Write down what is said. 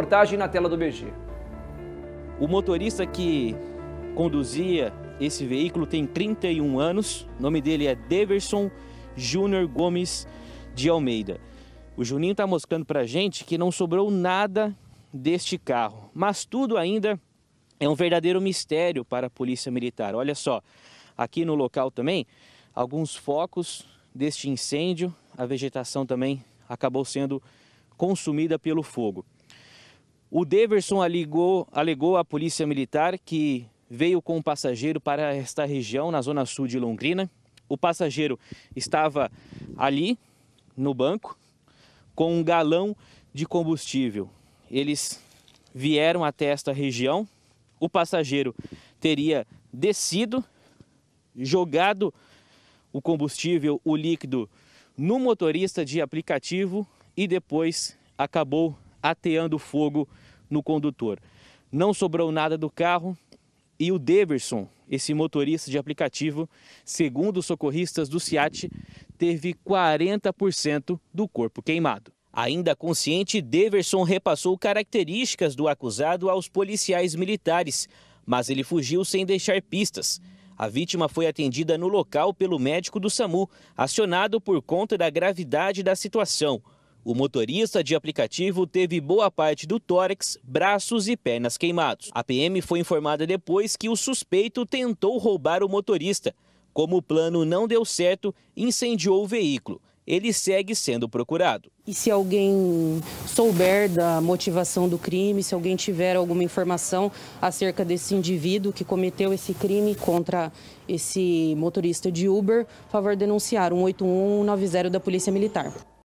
reportagem na tela do BG. O motorista que conduzia esse veículo tem 31 anos. O nome dele é Deverson Júnior Gomes de Almeida. O Juninho está mostrando para a gente que não sobrou nada deste carro, mas tudo ainda é um verdadeiro mistério para a Polícia Militar. Olha só, aqui no local também, alguns focos deste incêndio, a vegetação também acabou sendo consumida pelo fogo. O Deverson alegou, alegou à polícia militar que veio com um passageiro para esta região, na zona sul de Londrina. O passageiro estava ali, no banco, com um galão de combustível. Eles vieram até esta região. O passageiro teria descido, jogado o combustível, o líquido, no motorista de aplicativo e depois acabou ateando fogo no condutor. Não sobrou nada do carro e o Deverson, esse motorista de aplicativo, segundo os socorristas do SIAT, teve 40% do corpo queimado. Ainda consciente, Deverson repassou características do acusado aos policiais militares, mas ele fugiu sem deixar pistas. A vítima foi atendida no local pelo médico do SAMU, acionado por conta da gravidade da situação. O motorista de aplicativo teve boa parte do tórax, braços e pernas queimados. A PM foi informada depois que o suspeito tentou roubar o motorista. Como o plano não deu certo, incendiou o veículo ele segue sendo procurado. E se alguém souber da motivação do crime, se alguém tiver alguma informação acerca desse indivíduo que cometeu esse crime contra esse motorista de Uber, favor denunciar 181 90 da Polícia Militar.